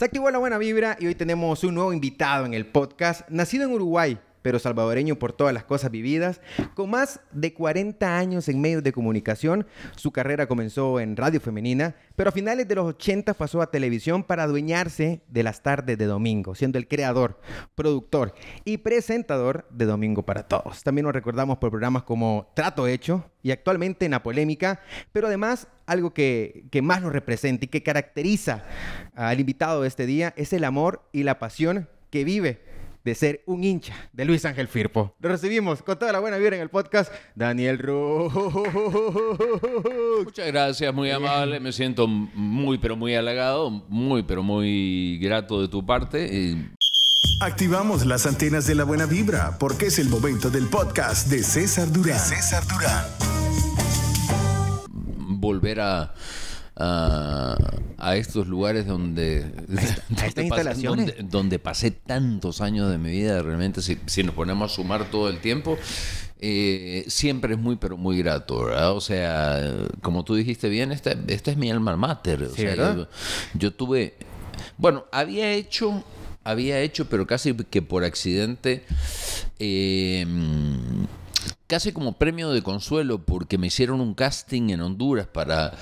Se la buena vibra y hoy tenemos un nuevo invitado en el podcast, nacido en Uruguay, pero salvadoreño por todas las cosas vividas. Con más de 40 años en medios de comunicación, su carrera comenzó en radio femenina, pero a finales de los 80 pasó a televisión para adueñarse de las tardes de domingo, siendo el creador, productor y presentador de Domingo para Todos. También nos recordamos por programas como Trato Hecho y actualmente en la polémica, pero además algo que, que más nos representa y que caracteriza al invitado de este día es el amor y la pasión que vive de ser un hincha de Luis Ángel Firpo. Lo recibimos con toda la buena vibra en el podcast, Daniel Ru. Muchas gracias, muy amable. Me siento muy, pero muy halagado, muy, pero muy grato de tu parte. Activamos las antenas de la buena vibra porque es el momento del podcast de César Durán. César Durán. Volver a a, estos lugares donde, donde, pasé tantos años de mi vida, realmente si, nos ponemos a sumar todo el tiempo, eh, siempre es muy, pero muy grato, O sea, como tú dijiste bien, esta, esta es mi alma mater. yo, yo tuve, bueno, había hecho había hecho, pero casi que por accidente, eh, casi como premio de consuelo porque me hicieron un casting en Honduras para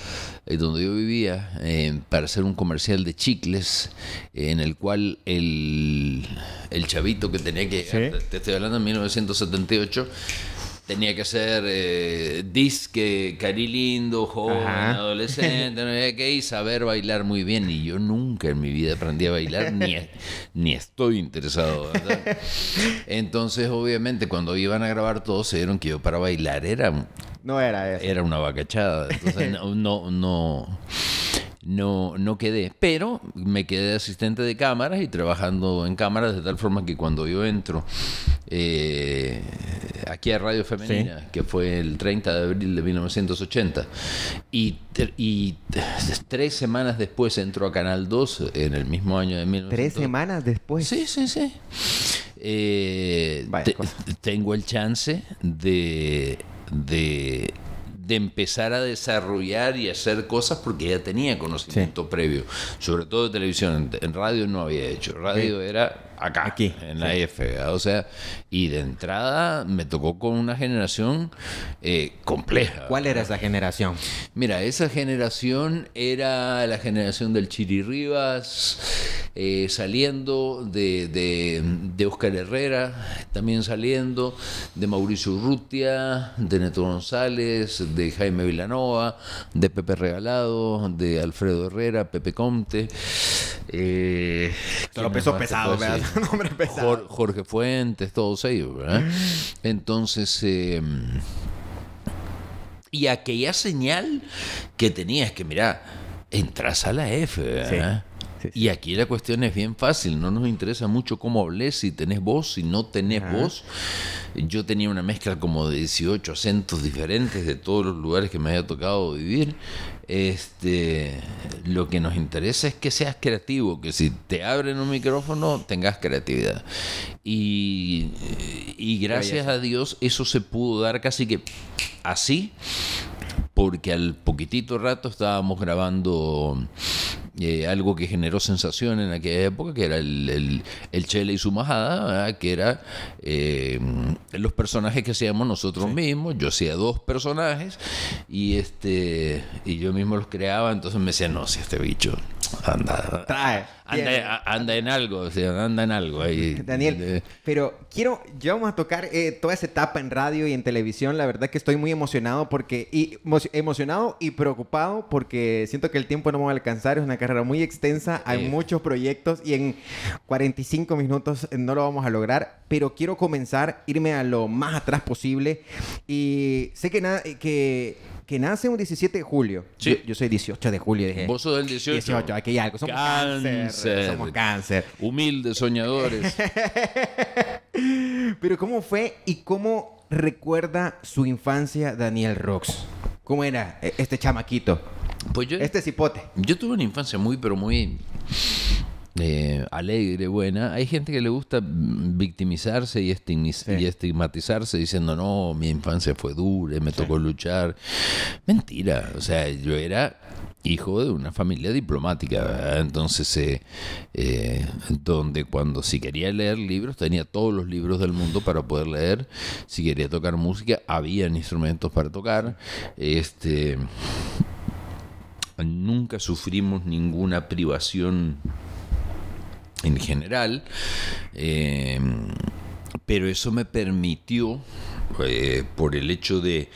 eh, donde yo vivía eh, para hacer un comercial de chicles eh, en el cual el, el, chavito que tenía que te estoy hablando en 1978 tenía que ser eh, disque, cari lindo, joven, adolescente, no que y saber bailar muy bien. Y yo nunca en mi vida aprendí a bailar, ni, ni estoy interesado. Entonces, obviamente, cuando iban a grabar todos, se dieron que yo para bailar era... No era eso. Era una vacachada. Entonces, no, no no, no quedé, pero me quedé asistente de cámaras y trabajando en cámaras de tal forma que cuando yo entro eh, aquí a Radio Femenina, que fue el 30 de abril de 1980, y, tres semanas después entró a Canal 2 en el mismo año de 1980. ¿Tres semanas después? Sí, sí, sí. Eh, tengo el chance de de empezar a desarrollar y hacer cosas porque ya tenía conocimiento previo, sobre todo de televisión, en radio no había hecho, radio era acá, Aquí, en la sí. O sea, y de entrada me tocó con una generación eh, compleja. ¿Cuál era esa generación? Mira, esa generación era la generación del Chiri Rivas, eh, saliendo de, de, de, Herrera, también saliendo de Mauricio Urrutia, de Neto González, de Jaime Villanova, de Pepe Regalado, de Alfredo Herrera, Pepe Comte. Eh, peso pesado, ¿verdad? Jorge Fuentes, todos ellos, Entonces. Em, y aquella señal que tenías que, mira, entras a la F, ¿verdad? Y aquí la cuestión es bien fácil, no nos interesa mucho cómo hables, si tenés voz, si no tenés voz. Yo tenía una mezcla como de 18 acentos diferentes de todos los lugares que me había tocado vivir. Este, lo que nos interesa es que seas creativo, que si te abren un micrófono tengas creatividad. Y, y gracias a Dios eso se pudo dar casi que así, porque al poquitito rato estábamos grabando eh, algo que generó sensación en aquella época, que era el, el, Chele y su majada, que eran eh, los personajes que hacíamos nosotros mismos. Yo hacía dos personajes y, este, y yo mismo los creaba, entonces me decía, no, si este bicho Anda, Anda, en algo, o anda en algo ahí. Daniel, pero quiero, ya vamos a tocar eh, toda esa etapa en radio y en televisión. La verdad que estoy muy emocionado porque, y, emocionado y preocupado porque siento que el tiempo no me va a alcanzar. Es una carrera muy extensa, hay muchos proyectos y en 45 minutos eh, no lo vamos a lograr. Pero quiero comenzar, irme a lo más atrás posible y sé que nada, eh, que que nace un 17 de julio. Sí. Yo, soy 18 de julio, dije. Vos sos del 18. 18, aquí hay algo. Somos cáncer. Somos cáncer. Humildes soñadores. Pero ¿cómo fue y cómo recuerda su infancia Daniel Rox? ¿Cómo era e-, este chamaquito? Pues yo, este cipote. Yo tuve una infancia muy, pero muy eh, alegre, buena. Hay gente que le gusta victimizarse y, estigmatizarse diciendo, no, mi infancia fue dura, me tocó luchar. Mentira, o sea, yo era hijo de una familia diplomática, entonces eh, eh, donde cuando si quería leer libros tenía todos los libros del mundo para poder leer, si quería tocar música habían instrumentos para tocar, este nunca sufrimos ninguna privación en general. Em, pero eso me permitió, eh, por el hecho de,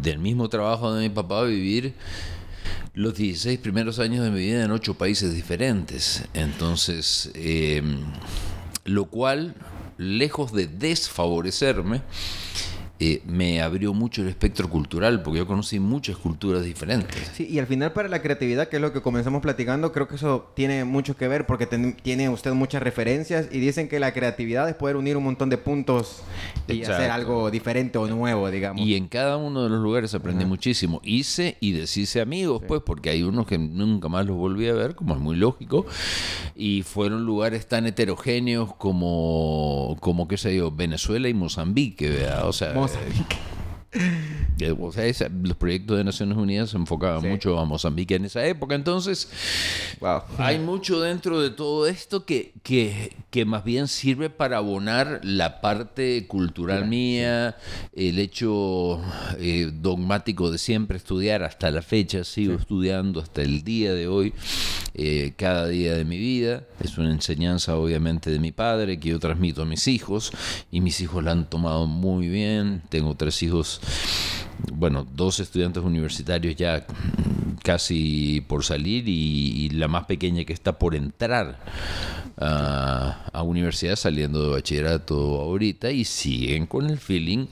del mismo trabajo de mi papá, vivir los 16 primeros años de mi vida en ocho países diferentes. Entonces, em, lo cual, lejos de desfavorecerme, eh, me abrió mucho el espectro cultural, porque yo conocí muchas culturas diferentes. Sí, y al final para la creatividad, que es lo que comenzamos platicando, creo que eso tiene mucho que ver, porque tiene usted muchas referencias y dicen que la creatividad es poder unir un montón de puntos y hacer algo diferente o eh, nuevo, digamos. Y en cada uno de los lugares aprendí muchísimo. Hice y deshice amigos, pues, porque hay unos que nunca más los volví a ver, como es muy lógico, y fueron lugares tan heterogéneos como, como qué sé yo, Venezuela y Mozambique, O sea, Sorry. Eh, los proyectos de Naciones Unidas se enfocaban mucho a Mozambique en esa época. Entonces, hay mucho dentro de todo esto que, que, más bien sirve para abonar la parte cultural mía, el hecho eh, dogmático de siempre estudiar hasta la fecha. Sigo estudiando hasta el día de hoy, eh, cada día de mi vida. Es una enseñanza, obviamente, de mi padre que yo transmito a mis hijos y mis hijos la han tomado muy bien. Tengo tres hijos bueno, dos estudiantes universitarios ya casi por salir y, la más pequeña que está por entrar a, universidad saliendo de bachillerato ahorita y siguen con el feeling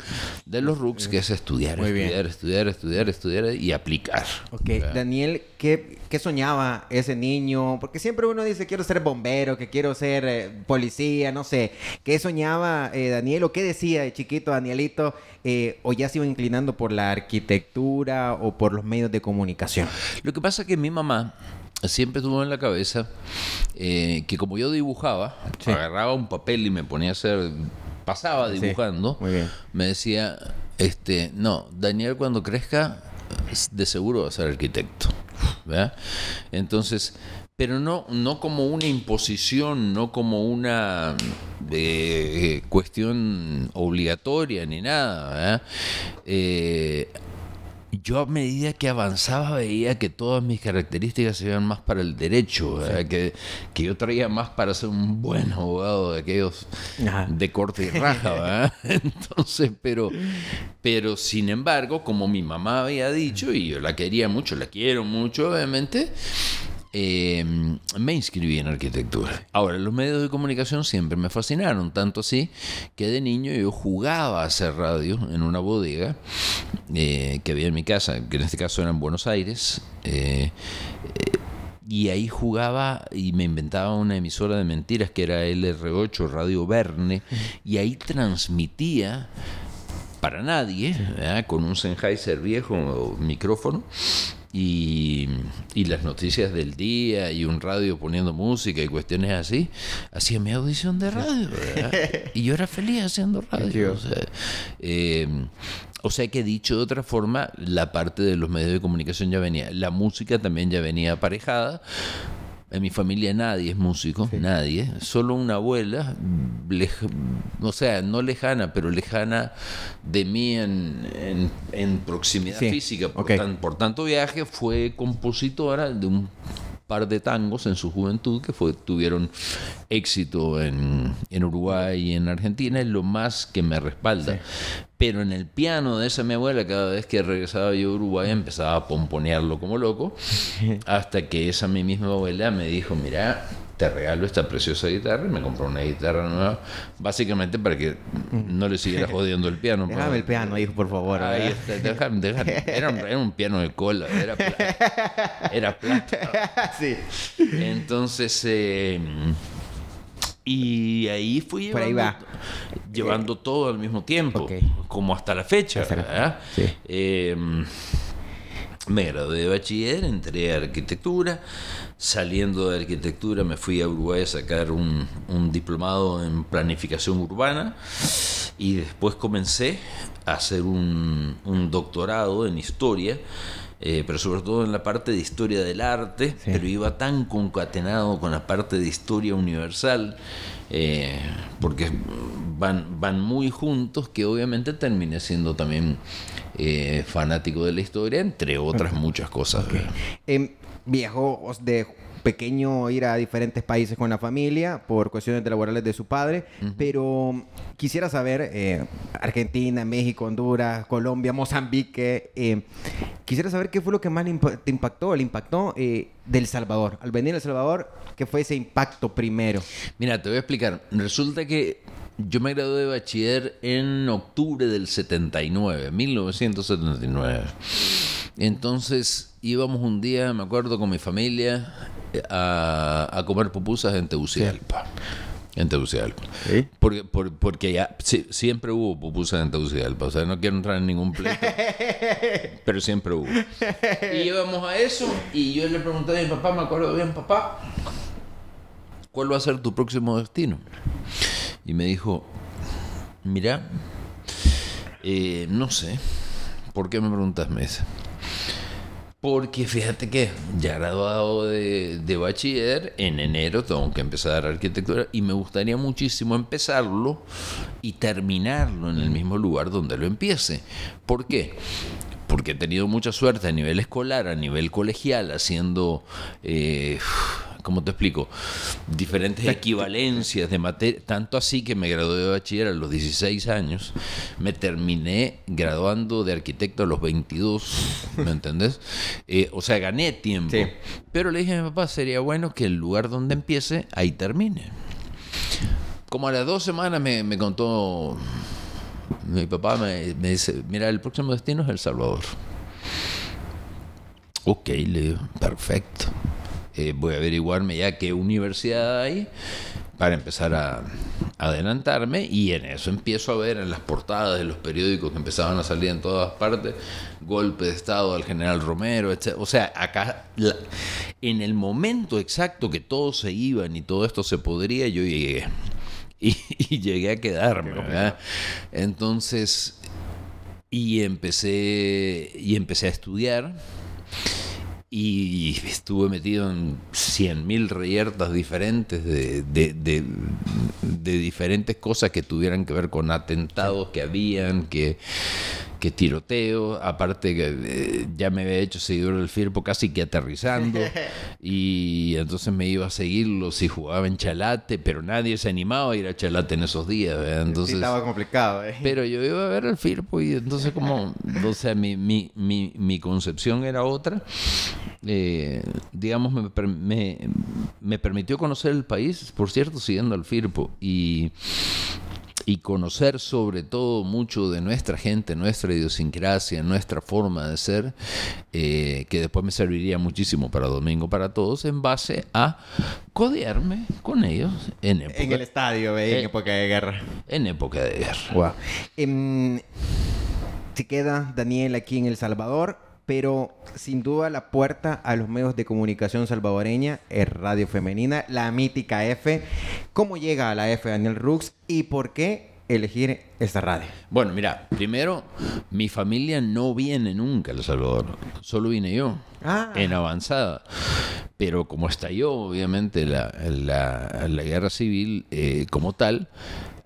de los rooks que es estudiar, estudiar, estudiar, estudiar, y aplicar. Ok, Daniel, ¿qué, soñaba ese niño? Porque siempre uno dice quiero ser bombero, que quiero ser eh, policía, no sé. ¿Qué soñaba eh, Daniel o qué decía de chiquito Danielito? Eh, o ya se iba inclinando por la arquitectura o por los medios de comunicación? Lo que pasa es que mi mamá siempre tuvo en la cabeza eh, que como yo dibujaba, agarraba un papel y me ponía a hacer, pasaba dibujando, me decía, este, no, Daniel cuando crezca de seguro va a ser arquitecto. ¿verdad? Entonces, pero no, no como una imposición, no como una eh, eh, cuestión obligatoria ni nada. ¿eh? yo a medida que avanzaba veía que todas mis características eran más para el derecho, que, yo traía más para ser un buen abogado de aquellos de corte y raja, entonces, pero, pero sin embargo, como mi mamá había dicho y yo la quería mucho, la quiero mucho, obviamente eh, me inscribí en arquitectura. Ahora, los medios de comunicación siempre me fascinaron, tanto así que de niño yo jugaba a hacer radio en una bodega eh, que había en mi casa, que en este caso era en Buenos Aires. Eh, y ahí jugaba y me inventaba una emisora de mentiras que era LR8, Radio Verne, y ahí transmitía para nadie, con un Sennheiser viejo micrófono, y, y, las noticias del día y un radio poniendo música y cuestiones así, hacía mi audición de radio. Y yo era feliz haciendo radio. O sea, eh, o sea que dicho de otra forma, la parte de los medios de comunicación ya venía, la música también ya venía aparejada en mi familia nadie es músico, nadie. Solo una abuela, mm. o sea, no lejana, pero lejana de mí en, proximidad física. por tanto, viaje fue compositora de un par de tangos en su juventud que tuvieron éxito en, en, Uruguay y en Argentina, es lo más que me respalda. Pero en el piano de esa mi abuela, cada vez que regresaba yo a Uruguay, empezaba a pomponearlo como loco, hasta que esa mi misma abuela me dijo, mira, te regalo esta preciosa guitarra y me compró una guitarra nueva, básicamente para que no le siguiera jodiendo el piano. Déjame pues. el piano, hijo, por favor. Era, un, piano de cola, era plata. Entonces, em, y ahí fui llevando, todo al mismo tiempo, como hasta la fecha. Em, me gradué de bachiller, entré a arquitectura, saliendo de arquitectura me fui a Uruguay a sacar un, diplomado en planificación urbana y después comencé a hacer un, un doctorado en historia eh, pero sobre todo en la parte de historia del arte, pero iba tan concatenado con la parte de historia universal, eh, porque van, van muy juntos, que obviamente terminé siendo también eh, fanático de la historia, entre otras muchas cosas. Em, viejo, os de pequeño ir a diferentes países con la familia por cuestiones laborales de su padre, pero quisiera saber, eh, Argentina, México, Honduras, Colombia, Mozambique, eh, quisiera saber qué fue lo que más te impactó, le impactó eh, del Salvador, al venir al El Salvador, qué fue ese impacto primero. Mira, te voy a explicar, resulta que yo me gradué de bachiller en octubre del 79, 1979. Entonces íbamos un día, me acuerdo, con mi familia eh, a, comer pupusas en Tegucigalpa. En Tegucigalpa. Porque, ya siempre hubo pupusas en Tegucigalpa. O sea, no quiero entrar en ningún pleito. pero siempre hubo. Y íbamos a eso y yo le pregunté a mi papá, me acuerdo bien, papá, ¿cuál va a ser tu próximo destino? Y me dijo, mira, eh, no sé. ¿Por qué me preguntas, Mesa? Porque fíjate que ya graduado de, bachiller, en enero tengo que empezar arquitectura y me gustaría muchísimo empezarlo y terminarlo en el mismo lugar donde lo empiece. ¿Por qué? Porque he tenido mucha suerte a nivel escolar, a nivel colegial, haciendo... Eh, ¿cómo te explico? Diferentes equivalencias de materia, tanto así que me gradué de bachiller a los 16 años, me terminé graduando de arquitecto a los 22, ¿me entendés? Eh, o sea, gané tiempo. Pero le dije a mi papá, sería bueno que el lugar donde empiece, ahí termine. Como a las dos semanas me, contó mi papá, me, dice, mira, el próximo destino es El Salvador. Ok, le perfecto. Eh, voy a averiguarme ya qué universidad hay para empezar a adelantarme y en eso empiezo a ver en las portadas de los periódicos que empezaban a salir en todas partes, golpe de Estado al general Romero, etc. O sea, acá, en el momento exacto que todos se iban y todo esto se podría, yo llegué. Y, llegué a quedarme. Entonces, y empecé, y empecé a estudiar y estuve metido en 100.000 reyertas diferentes de, de, diferentes cosas que tuvieran que ver con atentados que habían, que que tiroteo, aparte que eh, ya me había hecho seguidor del Firpo casi que aterrizando y entonces me iba a seguirlo si jugaba en Chalate, pero nadie se animaba a ir a Chalate en esos días, entonces estaba complicado. ¿eh? Pero yo iba a ver al Firpo y entonces como, o sea, mi, mi, mi, mi concepción era otra. Eh, digamos, me, me, me, permitió conocer el país, por cierto, siguiendo al Firpo. Y y conocer sobre todo mucho de nuestra gente, nuestra idiosincrasia, nuestra forma de ser, eh, que después me serviría muchísimo para Domingo para Todos, en base a codearme con ellos en época... En el estadio, en, eh, época de guerra. En época de guerra. Em, se queda Daniel aquí en El Salvador pero sin duda la puerta a los medios de comunicación salvadoreña es Radio Femenina, la mítica F. ¿Cómo llega a la F Daniel Rux y por qué elegir esta radio? Bueno, mira, primero, mi familia no viene nunca a El Salvador, solo vine yo, ah. en avanzada. Pero como estalló, obviamente, la, guerra civil eh, como tal,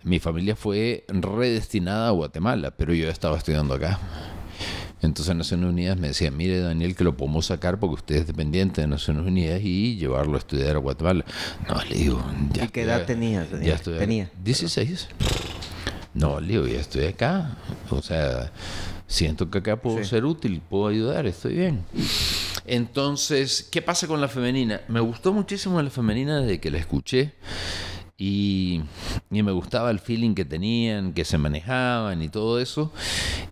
mi familia fue redestinada a Guatemala, pero yo estaba estudiando acá. Entonces Naciones Unidas me decía, mire Daniel, que lo podemos sacar porque usted es dependiente de Naciones Unidas y llevarlo a estudiar a Guatemala. No, le digo, ya. ¿Y qué edad tenía? Ya 16. No, le digo, ya estoy acá. O sea, siento que acá puedo ser útil, puedo ayudar, estoy bien. Entonces, ¿qué pasa con la femenina? Me gustó muchísimo la femenina desde que la escuché. Y, me gustaba el feeling que tenían, que se manejaban y todo eso.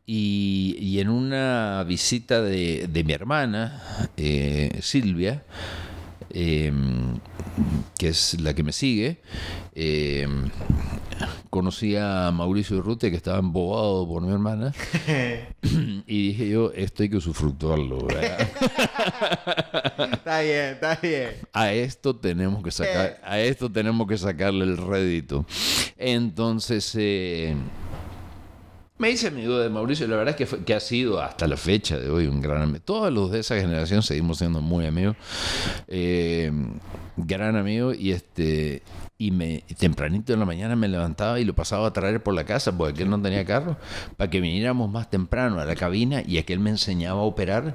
Y, en una visita de, mi hermana, eh, Silvia, eh, que es la que me sigue, eh, conocí a Mauricio rute que estaba embobado por mi hermana y dije yo, esto hay que usufructuarlo. ¿verdad? está bien, está bien. A esto tenemos que sacar, eh. a esto tenemos que sacarle el rédito. Entonces, eh, me hice amigo de Mauricio, la verdad es que, ha sido hasta la fecha de hoy un gran amigo. Todos los de esa generación seguimos siendo muy amigos. Eh, gran amigo y este y me tempranito en la mañana me levantaba y lo pasaba a traer por la casa porque él no tenía carro para que viniéramos más temprano a la cabina y aquel me enseñaba a operar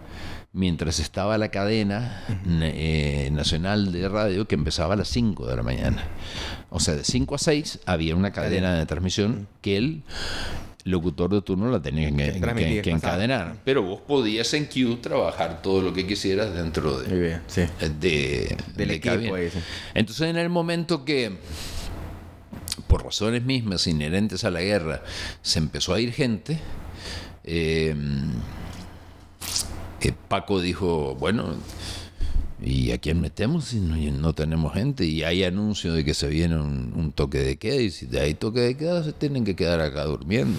mientras estaba la cadena eh, nacional de radio que empezaba a las 5 de la mañana. O sea, de 5 a 6 había una cadena de transmisión que el locutor de turno la tenía que, encadenar. Pero vos podías en Q trabajar todo lo que quisieras dentro de, eh, del equipo. Entonces, en el momento que, por razones mismas inherentes a la guerra, se empezó a ir gente, eh, Paco dijo, bueno, ¿y a quién metemos si no, tenemos gente? Y hay anuncio de que se viene un, toque de queda, y si de hay toque de queda, se tienen que quedar acá durmiendo.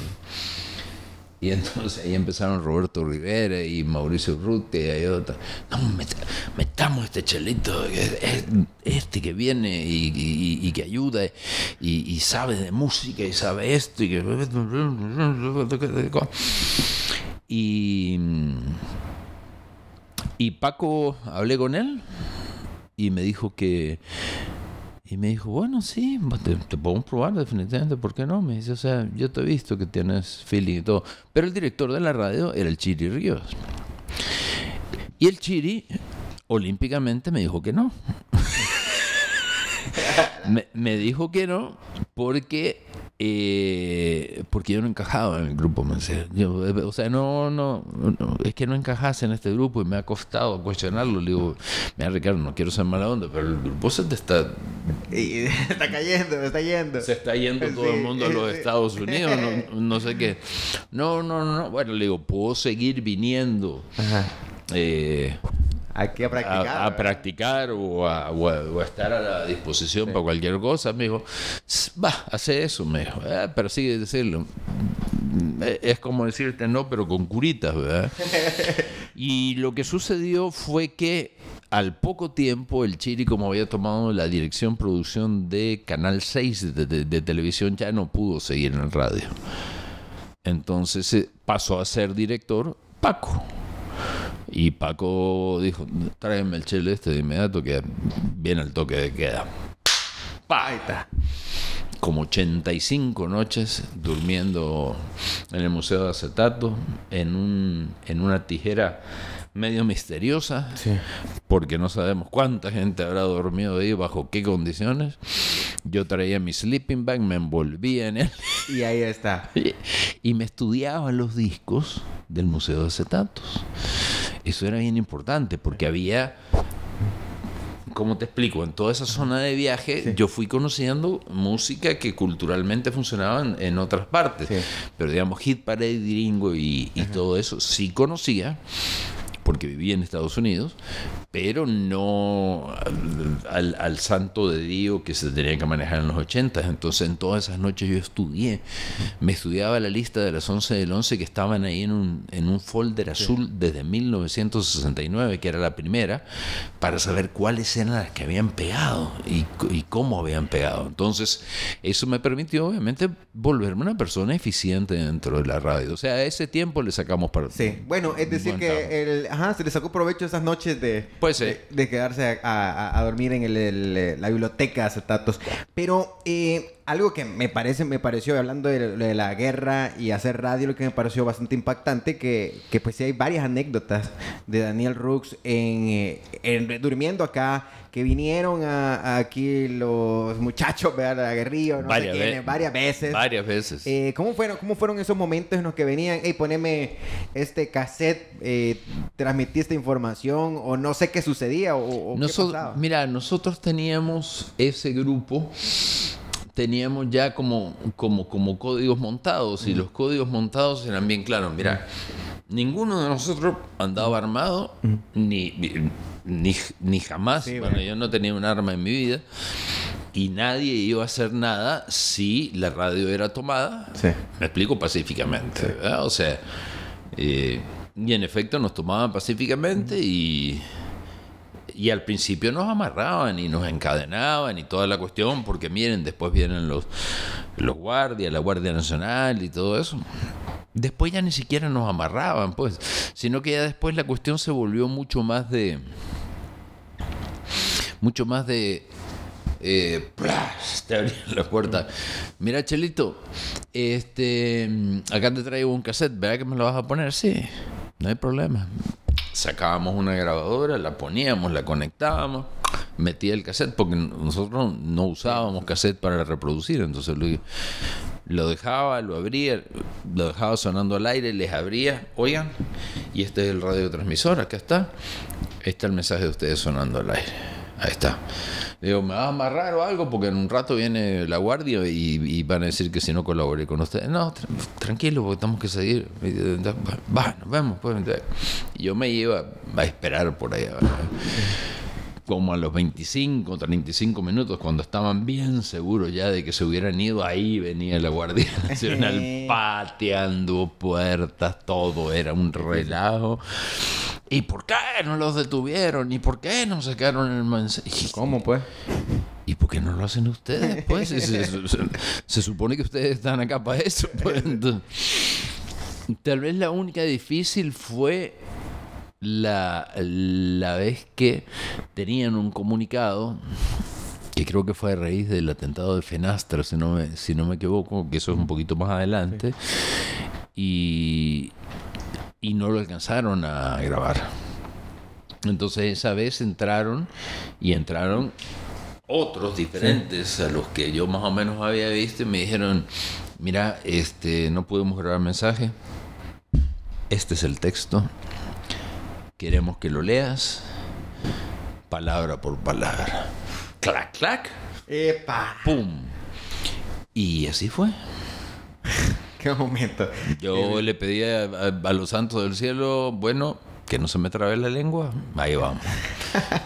Y entonces ahí empezaron Roberto Rivera y Mauricio Rute y otros. No, metamos este chelito, este que viene y, que ayuda y, y, sabe de música y sabe esto y que... Y mm, y Paco, hablé con él y me dijo que... Y me dijo, bueno, sí, te, podemos probar definitivamente, ¿por qué no? Me dice, o sea, yo te he visto que tienes feeling y todo. Pero el director de la radio era el Chiri Ríos. Y el Chiri olímpicamente me dijo que no. me, dijo que no porque, eh, porque yo no encajaba en el grupo. Yo, eh, o sea, no, no, es que no encajase en este grupo y me ha costado cuestionarlo. Le digo, mira Ricardo, no quiero ser mala onda, pero el grupo se te está... está cayendo, se está yendo. Se está yendo todo el mundo a los Estados Unidos, no, sé qué. No, no, no, bueno, le digo, puedo seguir viniendo. Ajá. Eh, hay que practicar. A, practicar o a, o, estar a la disposición para cualquier cosa, me dijo. Va, hace eso, me dijo. pero sigue decirlo. Mm, e, es como decirte no, pero con curitas, ¿verdad? y lo que sucedió fue que al poco tiempo el Chiri, como había tomado la dirección producción de Canal 6 de, de televisión, ya no pudo seguir en el radio. Entonces eh, pasó a ser director Paco. Y Paco dijo, tráeme el chile este de inmediato que viene el toque de queda. ¡Paita! Como 85 noches durmiendo en el Museo de Acetato, en, un, en una tijera medio misteriosa, porque no sabemos cuánta gente habrá dormido ahí, bajo qué condiciones. Yo traía mi sleeping bag, me envolvía en él. Y ahí está. Y me estudiaba los discos del Museo de Acetatos. Eso era bien importante, porque había como te explico? En toda esa zona de viaje yo fui conociendo música que culturalmente funcionaba en, otras partes. Pero digamos, Hit Parade Gringo y, y todo eso sí conocía porque vivía en Estados Unidos, pero no al, santo de Dios que se tenía que manejar en los 80. Entonces en todas esas noches yo estudié, me estudiaba la lista de las 11 del 11 que estaban ahí en un, en un folder azul desde 1969, que era la primera, para saber cuáles eran las que habían pegado y, y cómo habían pegado. Entonces eso me permitió obviamente volverme una persona eficiente dentro de la radio. O sea, a ese tiempo le sacamos para... Sí, bueno, es decir que el ajá, se le sacó provecho esas noches de, pues, de, quedarse a, dormir en el, la biblioteca hace tantos. Pero eh, algo que me parece, me pareció, hablando de, la guerra y hacer radio, lo que me pareció bastante impactante, que, que pues sí hay varias anécdotas de Daniel Rooks en, eh, en durmiendo acá, que vinieron a, aquí los muchachos, ¿verdad? Aguerrillos, no varias, veces. Varias veces. Eh, ¿cómo, fueron, ¿Cómo fueron esos momentos en los que venían, hey, poneme este cassette, eh, transmití esta información, o no sé qué sucedía, o, Mira, nosotros teníamos ese grupo teníamos ya como, como, como códigos montados y los códigos montados eran bien claros. Mira, ninguno de nosotros andaba armado, ni, ni, jamás. bueno, yo no tenía un arma en mi vida y nadie iba a hacer nada si la radio era tomada. Me explico pacíficamente, O sea, eh, y en efecto nos tomaban pacíficamente y y al principio nos amarraban y nos encadenaban y toda la cuestión, porque miren, después vienen los, los guardias, la Guardia Nacional y todo eso. Después ya ni siquiera nos amarraban, pues, sino que ya después la cuestión se volvió mucho más de... Mucho más de... Eh, te abrían la puerta. Mira, Chelito, este, acá te traigo un cassette, ¿verdad que me lo vas a poner? Sí, no hay problema sacábamos una grabadora, la poníamos, la conectábamos, metía el cassette, porque nosotros no usábamos cassette para reproducir, entonces lo, dejaba, lo abría, lo dejaba sonando al aire, les abría, oigan, y este es el transmisor, acá está, está el mensaje de ustedes sonando al aire, ahí está digo, me va a amarrar o algo porque en un rato viene la guardia y, van a decir que si no colaboré con ustedes. No, tranquilo, porque tenemos que seguir eh, Va, nos pues, yo me iba a esperar por ahí como a los 25, 35 minutos, cuando estaban bien seguros ya de que se hubieran ido, ahí venía la Guardia Nacional pateando puertas, todo era un relajo. ¿Y por qué no los detuvieron? ¿Y por qué no sacaron el mensaje? ¿Cómo pues? ¿Y por qué no lo hacen ustedes pues? se, supone que ustedes están acá para eso. Pues, tal vez la única difícil fue la, la vez que tenían un comunicado que creo que fue a raíz del atentado de Fenastra, si no me, si no me equivoco, que eso es un poquito más adelante. Y y no lo alcanzaron a grabar. Entonces esa vez entraron y entraron otros diferentes a los que yo más o menos había visto y me dijeron, mira, este, no pudimos grabar mensaje, este es el texto, queremos que lo leas palabra por palabra. Clac, clac. Epa. Pum. Y así fue. Yo le pedí a, los santos del cielo, bueno, que no se me trabe la lengua, ahí vamos.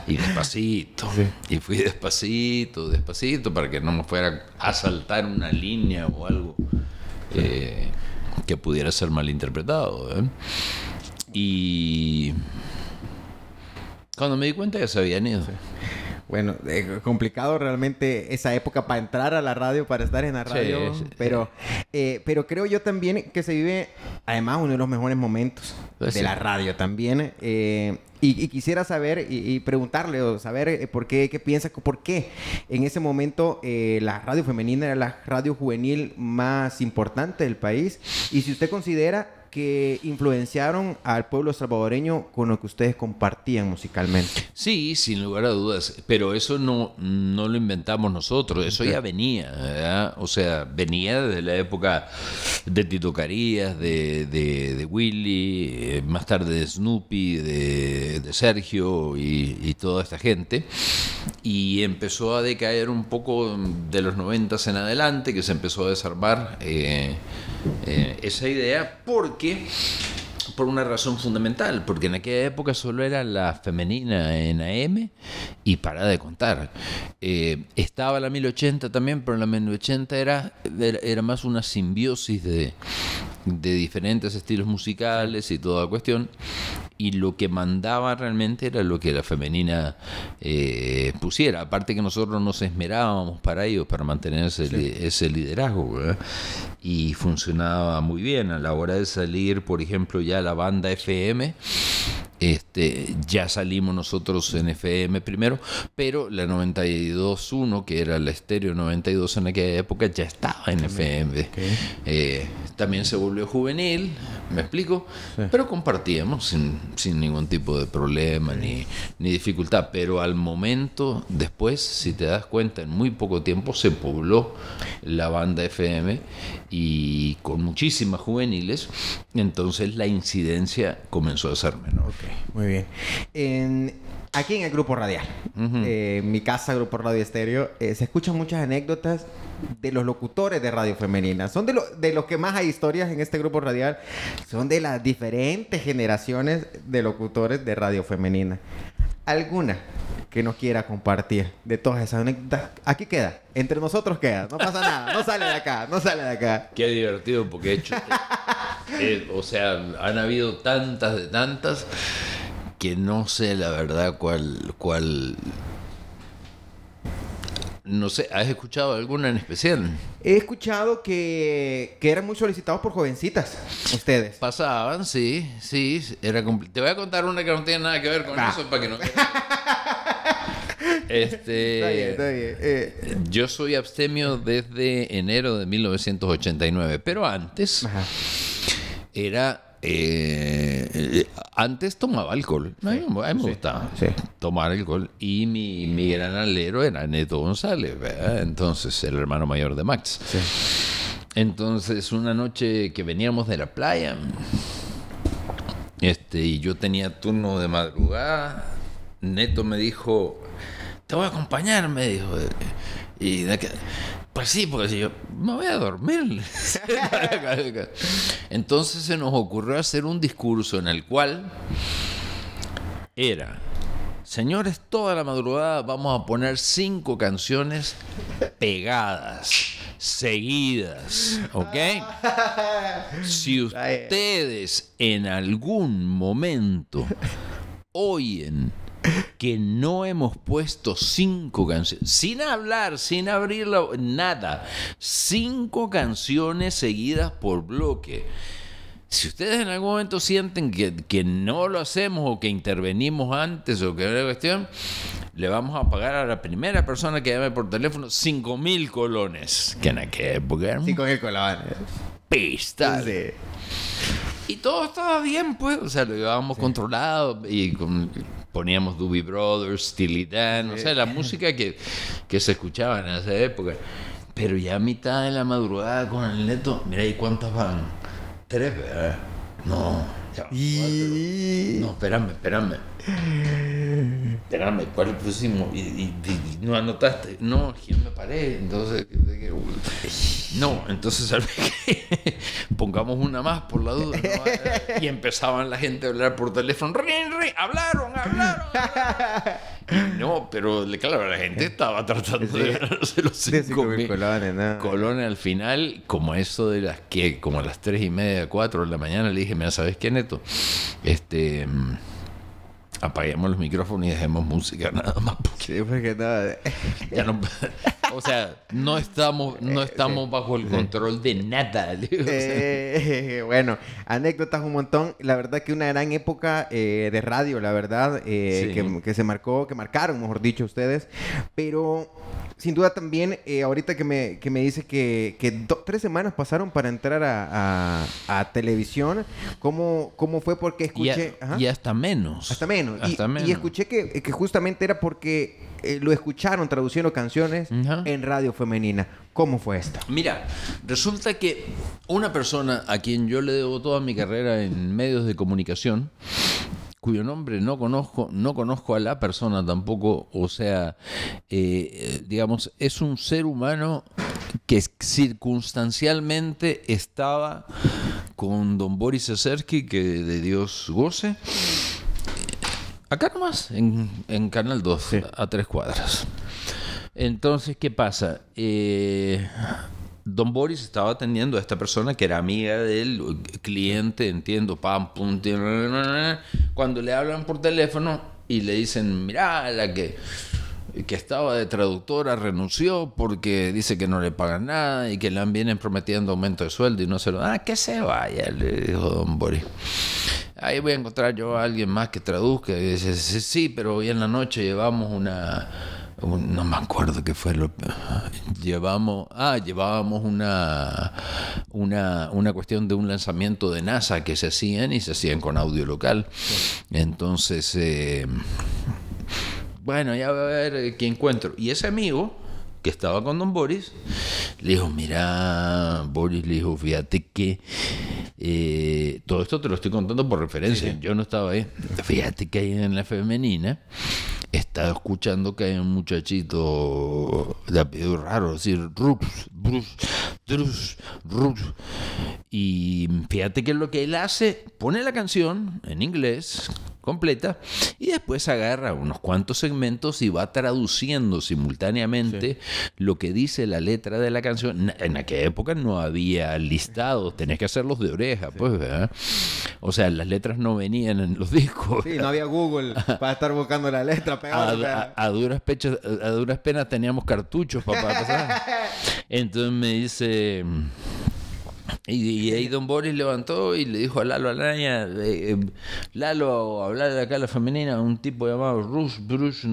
Y despacito. Y fui despacito, despacito, para que no me fuera a saltar una línea o algo eh, que pudiera ser malinterpretado. ¿eh? Y cuando me di cuenta ya se habían ido. Bueno, eh, complicado realmente esa época para entrar a la radio, para estar en la radio. pero, eh, pero creo yo también que se vive, además, uno de los mejores momentos pues de la radio también. Eh, y, quisiera saber y, preguntarle o saber por qué, qué piensa, por qué en ese momento la radio femenina era la radio juvenil más importante del país y si usted considera que influenciaron al pueblo salvadoreño con lo que ustedes compartían musicalmente. Sí, sin lugar a dudas, pero eso no, no lo inventamos nosotros, eso ya venía, o sea, venía desde la época de Tito Carías, de, de, de Willy, eh, más tarde de Snoopy, de, de Sergio y, toda esta gente, y empezó a decaer un poco de los 90 en adelante, que se empezó a desarmar eh, eh, esa idea, porque por una razón fundamental, porque en aquella época solo era la femenina en AM y para de contar. Eh, estaba la 1080 también, pero la 1080 era, era más una simbiosis de, de diferentes estilos musicales y toda la cuestión y lo que mandaba realmente era lo que la femenina eh, pusiera. Aparte que nosotros nos esmerábamos para ello, para mantener ese, liderazgo, y funcionaba muy bien. A la hora de salir, por ejemplo, ya la banda FM, este, ya salimos nosotros en FM primero, pero la 92.1, que era la estéreo 92 en aquella época, ya estaba en FM. Eh, también se volvió juvenil, me explico, pero compartíamos sin, ningún tipo de problema ni, dificultad. Pero al momento, después, si te das cuenta, en muy poco tiempo se pobló la banda FM y con muchísimas juveniles, entonces la incidencia comenzó a ser menor muy bien. aquí en el grupo radial, en eh, mi casa, Grupo Radio Estéreo, eh, se escuchan muchas anécdotas de los locutores de radio femenina. Son de, de los que más hay historias en este grupo radial. Son de las diferentes generaciones de locutores de radio femenina alguna que nos quiera compartir de todas esas anécdotas. Aquí queda, entre nosotros queda, no pasa nada, no sale de acá, no sale de acá. Qué divertido porque he hecho, o sea, han habido tantas de tantas que no sé la verdad cuál cuál no sé, ¿has escuchado alguna en especial? He escuchado que, eran muy solicitados por jovencitas, ustedes. Pasaban, sí, sí. Era Te voy a contar una que no tiene nada que ver con ah. eso para que no... Este, está bien, está bien. Eh. yo soy abstemio desde enero de 1989, pero antes era eh, eh, antes tomaba alcohol. A mí, me gustaba tomar alcohol. Y mi, gran alero era Neto González, Entonces, el hermano mayor de Max. Entonces, una noche que veníamos de la playa, este, y yo tenía turno de madrugada, Neto me dijo, te voy a acompañar, me dijo. Y pues sí, porque yo me voy a dormir. Entonces se nos ocurrió hacer un discurso en el cual era, señores, toda la madrugada vamos a poner cinco canciones pegadas seguidas, ¿ok? Si ustedes en algún momento oyen que no hemos puesto cinco canciones, sin hablar, sin abrir nada, cinco canciones seguidas por bloque. Si ustedes en algún momento sienten que, no lo hacemos o que intervenimos antes o que la cuestión, le vamos a pagar a la primera persona que llame por teléfono cinco mil colones. Que en aquel mil colones. Pista. Y todo estaba bien, pues. O sea, lo llevábamos controlado y con poníamos Doobie Brothers, Steely Dan, o sea, la música que, que se escuchaba en esa época. Pero ya a mitad de la madrugada con el neto, mira, ¿y cuántas van? Tres, No, No, espérame, espérame. Espérame, ¿cuál es el próximo? Pues, y, y, no anotaste. No, yo me paré. Entonces, no, entonces, que Pongamos una más por la duda. Y empezaban la gente a hablar por teléfono. ¡Rin, hablaron, hablaron! No, pero claro, la gente estaba tratando de ganarse los cinco colones, ¿no? Al final, como eso de las que, como a las tres y media, cuatro de la mañana, le dije, mira, ¿sabes qué, Neto? Este mm, apaguemos los micrófonos y dejemos música nada más. porque eh. o sea, no estamos, no eh, estamos eh. bajo el control de nada. bueno, anécdotas un montón. La verdad que una gran época de radio, la verdad, que, se marcó, que marcaron, mejor dicho, ustedes. Pero sin duda también, ahorita que me, que me dice que, tres semanas pasaron para entrar a, a, televisión, ¿cómo, ¿cómo, fue? Porque escuché... y hasta menos. Hasta menos y, escuché eh, que, justamente era porque eh, lo escucharon traduciendo canciones en radio femenina. ¿Cómo fue esto? Mira, resulta que una persona a quien yo le debo toda mi carrera en medios de comunicación, cuyo nombre no conozco, no conozco a la persona tampoco, o sea, eh, digamos, es un ser humano que circunstancialmente estaba con don Boris Sersky que de Dios goce, Acá nomás, en, en Canal 2, a tres cuadras. Entonces, ¿qué pasa? Eh, don Boris estaba atendiendo a esta persona que era amiga de él, cliente, entiendo, pam, cuando le hablan por teléfono y le dicen, mirá, la que que estaba de traductora renunció porque dice que no le pagan nada y que le han vienen prometiendo aumento de sueldo y no se lo Ah, que se vaya, le dijo Don Boris. Ahí voy a encontrar yo a alguien más que traduzca. Y dice, sí, pero hoy en la noche llevamos una... no me acuerdo qué fue lo... Llevamos... Ah, llevábamos una, una, una cuestión de un lanzamiento de NASA que se hacían y se hacían con audio local. Entonces... Eh, bueno, ya va a ver eh, qué encuentro. Y ese amigo que estaba con don Boris, le dijo, mira, Boris, le dijo, fíjate que eh, todo esto te lo estoy contando por referencia, yo no estaba ahí. Fíjate que ahí en la femenina estaba escuchando que hay un muchachito de apellido raro, decir, Rups, y fíjate que lo que él hace, pone la canción en inglés completa y después agarra unos cuantos segmentos y va traduciendo simultáneamente lo que dice la letra de la canción. En aquella época no había listados, tenés que hacerlos de oreja, pues, ¿verdad? O sea, las letras no venían en los discos. Sí, no había Google para estar buscando la letra, a, duras a, duras penas teníamos cartuchos para pasar. Entonces me dice... Y, ahí Don Boris levantó y le dijo a Lalo Alaña, eh, eh, Lalo, hablar acá a la femenina, un tipo llamado Rush Brush,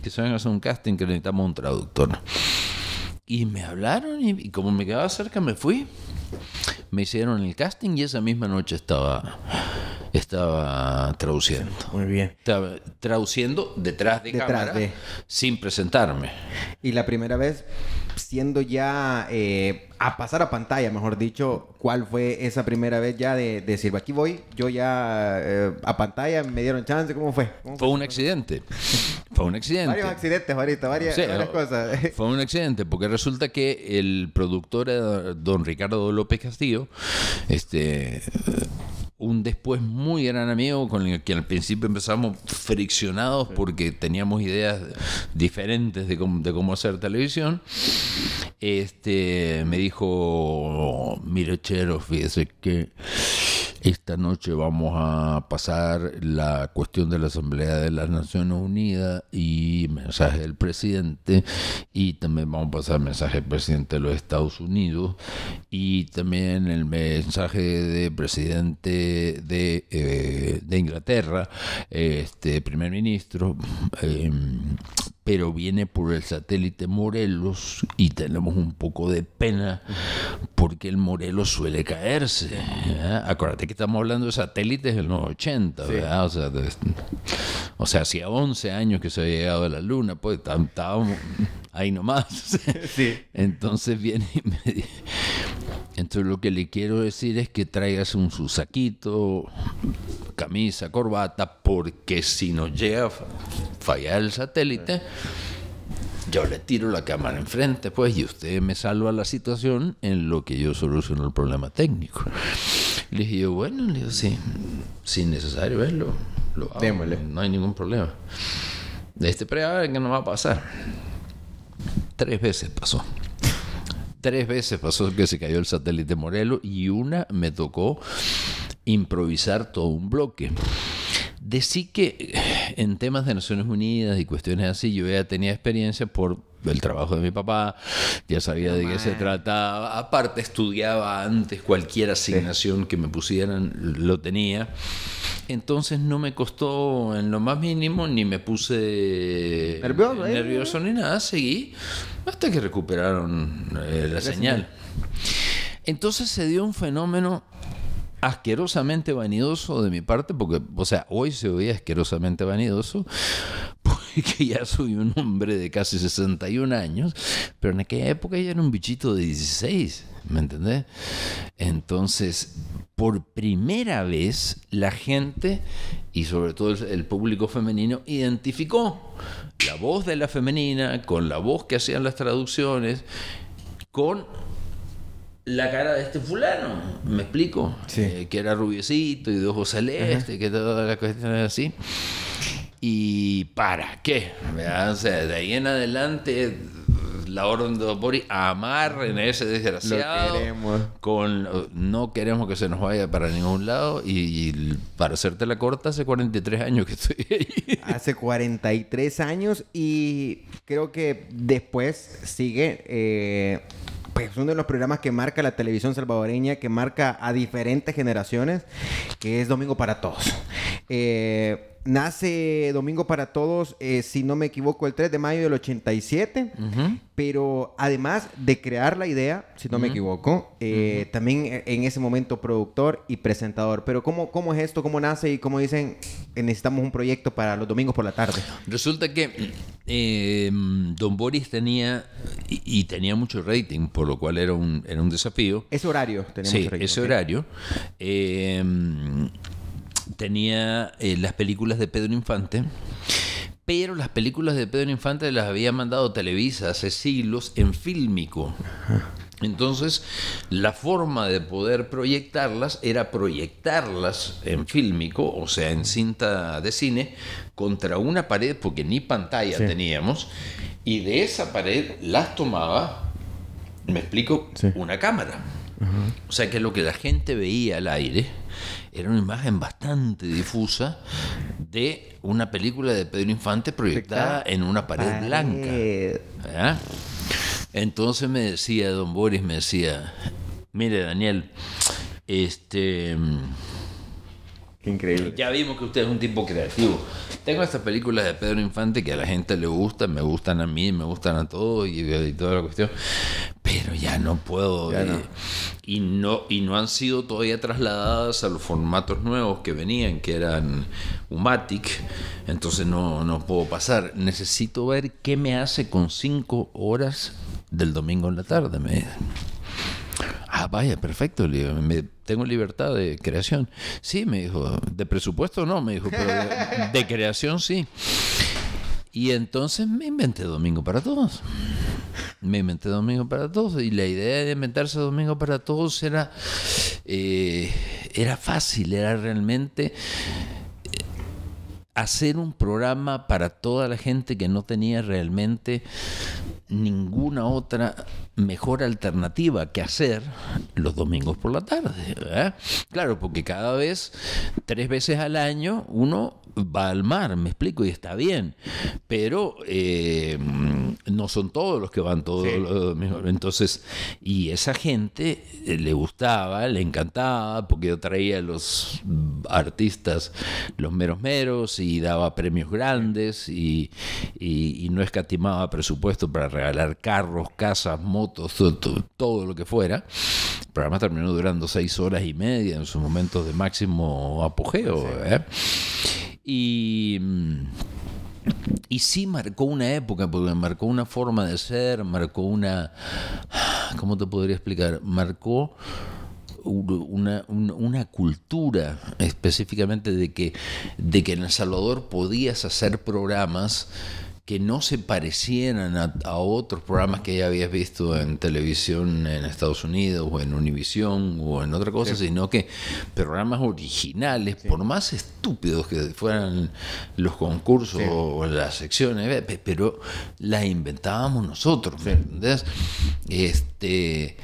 que se van a hacer un casting que necesitamos un traductor. Y me hablaron y, como me quedaba cerca me fui. Me hicieron el casting y esa misma noche estaba, estaba traduciendo. Muy bien. Estaba traduciendo detrás de cámara sin presentarme. Y la primera vez siendo ya eh, a pasar a pantalla, mejor dicho, cuál fue esa primera vez ya de, decir, aquí voy, yo ya eh, a pantalla, me dieron chance, ¿cómo fue? fue, un accidente. fue un accidente. Varios accidentes ahorita, varias, cosas. fue un accidente, porque resulta que el productor, don Ricardo López Castillo, este un después muy gran amigo con el que al principio empezamos friccionados porque teníamos ideas diferentes de cómo, hacer televisión. Este me dijo, mire, Chero, fíjese que esta noche vamos a pasar la cuestión de la Asamblea de las Naciones Unidas y mensaje del presidente y también vamos a pasar mensaje del presidente de los Estados Unidos y también el mensaje del presidente eh, de, Inglaterra, este primer ministro. Em, pero viene por el satélite Morelos y tenemos un poco de pena porque el Morelos suele caerse. Acuérdate que estamos hablando de satélites de los 80, ¿verdad? O sea, o sea, hacía 11 años que se había llegado a la luna, pues estábamos ahí nomás. Entonces viene entonces lo que le quiero decir es que traigas un su camisa, corbata, porque si nos llega a fallar el satélite, yo le tiro la cámara enfrente, pues, y usted me salva la situación en lo que yo soluciono el problema técnico. Le dije bueno, le digo, sí, sin necesario verlo, lo hago, No hay ningún problema. De este pre, a ver va a pasar. Tres veces pasó. Tres veces pasó que se cayó el satélite Morelo y una me tocó improvisar todo un bloque. Decí que en temas de Naciones Unidas y cuestiones así, yo ya tenía experiencia por el trabajo de mi papá, ya sabía de qué se trataba, aparte estudiaba antes cualquier asignación que me pusieran, lo tenía, entonces no me costó en lo más mínimo, ni me puse nervioso, ¿eh? ni nada, seguí hasta que recuperaron eh, la, señal. Entonces se dio un fenómeno asquerosamente vanidoso de mi parte, porque, o sea, hoy se oía asquerosamente vanidoso, porque ya soy un hombre de casi 61 años, pero en aquella época ya era un bichito de 16, ¿me entendés? Entonces, por primera vez, la gente, y sobre todo el público femenino, identificó la voz de la femenina con la voz que hacían las traducciones, con la cara de este fulano, me explico, eh, que era rubiecito y de ojos celestes, que todas la cuestión así. ¿Y para qué? O sea, de ahí en adelante la orden de Boris amarren ese desgraciado. Con, no queremos que se nos vaya para ningún lado. Y, para hacerte la corta, hace 43 años que estoy ahí. Hace 43 años y creo que después sigue eh, es pues, uno de los programas que marca la televisión salvadoreña, que marca a diferentes generaciones, que es Domingo para Todos. Eh, nace Domingo para Todos, eh, si no me equivoco, el 3 de mayo del 87, pero además de crear la idea, si no me equivoco, eh, también e-, en ese momento productor y presentador. Pero ¿cómo, ¿cómo es esto? ¿Cómo nace? Y cómo dicen, eh, necesitamos un proyecto para los domingos por la tarde. Resulta que em, Don Boris tenía, y, tenía mucho rating, por lo cual era un, un desafío. Ese horario tenía mucho rating. Ese horario. Em, tenía eh, las películas de Pedro Infante, pero las películas de Pedro Infante las había mandado Televisa hace siglos en fílmico. Entonces, la forma de poder proyectarlas era proyectarlas en fílmico, o sea, en cinta de cine, contra una pared, porque ni pantalla teníamos, y de esa pared las tomaba, me explico, una cámara. O sea que lo que la gente veía al aire era una imagen bastante difusa de una película de Pedro Infante proyectada en una pared, blanca. Entonces me decía, don Boris, me decía, mire Daniel, este... Qué increíble. Ya vimos que usted es un tipo creativo. Tengo estas películas de Pedro Infante que a la gente le gustan, me gustan a mí, me gustan a todos y, toda la cuestión, pero ya no puedo. Eh, y, no, y no han sido todavía trasladadas a los formatos nuevos que venían, que eran Umatic, entonces no, no puedo pasar. Necesito ver qué me hace con cinco horas del domingo en la tarde, me Ah, vaya, perfecto, me, tengo libertad de creación. Sí, me dijo, de presupuesto no, me dijo, pero de, creación sí. Y entonces me inventé Domingo para Todos. Me inventé Domingo para Todos y la idea de inventarse Domingo para Todos era, eh, era fácil, era realmente hacer un programa para toda la gente que no tenía realmente ninguna otra mejor alternativa que hacer los domingos por la tarde. Claro, porque cada vez, tres veces al año, uno va al mar, me explico, y está bien. Pero... Eh, no son todos los que van todos los Entonces, y esa gente eh, le gustaba, le encantaba, porque yo traía a los artistas, los meros meros, y daba premios grandes, y, no escatimaba presupuesto para regalar carros, casas, motos, todo, lo que fuera. El programa terminó durando seis horas y media en sus momentos de máximo apogeo. ¿eh? Y mm, y sí marcó una época, porque marcó una forma de ser, marcó una... ¿Cómo te podría explicar? Marcó una, una, cultura específicamente de que, de que en El Salvador podías hacer programas que no se parecieran a, otros programas que ya habías visto en televisión en Estados Unidos o en Univisión o en otra cosa, sino que programas originales, por más estúpidos que fueran los concursos o las secciones, pero las inventábamos nosotros, ¿me entendés? Este,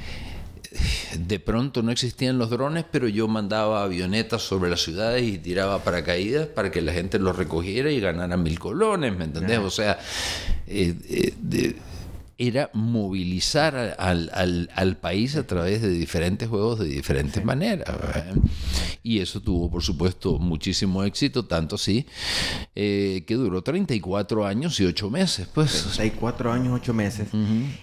de pronto no existían los drones, pero yo mandaba avionetas sobre las ciudades y tiraba paracaídas para que la gente los recogiera y ganara mil colones, ¿me entendés? O sea, eh, eh, era movilizar al, país a través de diferentes juegos de diferentes maneras. Y eso tuvo, por supuesto, muchísimo éxito, tanto así eh, que duró 34 años y 8 meses. Pues. 34 años, 8 meses.